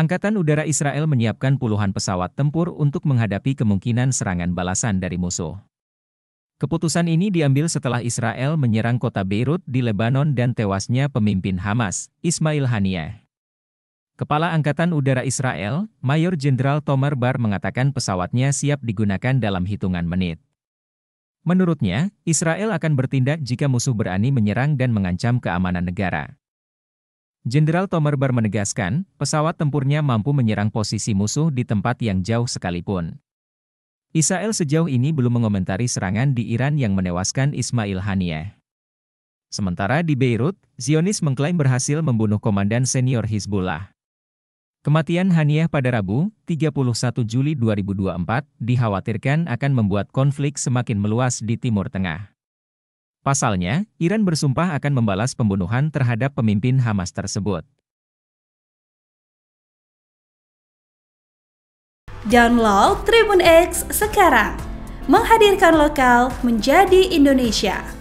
Angkatan Udara Israel menyiapkan puluhan pesawat tempur untuk menghadapi kemungkinan serangan balasan dari musuh. Keputusan ini diambil setelah Israel menyerang kota Beirut di Lebanon dan tewasnya pemimpin Hamas, Ismail Haniyeh. Kepala Angkatan Udara Israel, Mayor Jenderal Tomer Bar mengatakan pesawatnya siap digunakan dalam hitungan menit. Menurutnya, Israel akan bertindak jika musuh berani menyerang dan mengancam keamanan negara. Jenderal Tomer Bar menegaskan, pesawat tempurnya mampu menyerang posisi musuh di tempat yang jauh sekalipun. Israel sejauh ini belum mengomentari serangan di Iran yang menewaskan Ismail Haniyeh. Sementara di Beirut, Zionis mengklaim berhasil membunuh komandan senior Hizbullah. Kematian Haniyeh pada Rabu, 31 Juli 2024, dikhawatirkan akan membuat konflik semakin meluas di Timur Tengah. Pasalnya, Iran bersumpah akan membalas pembunuhan terhadap pemimpin Hamas tersebut. Download Tribun X sekarang, menghadirkan lokal menjadi Indonesia.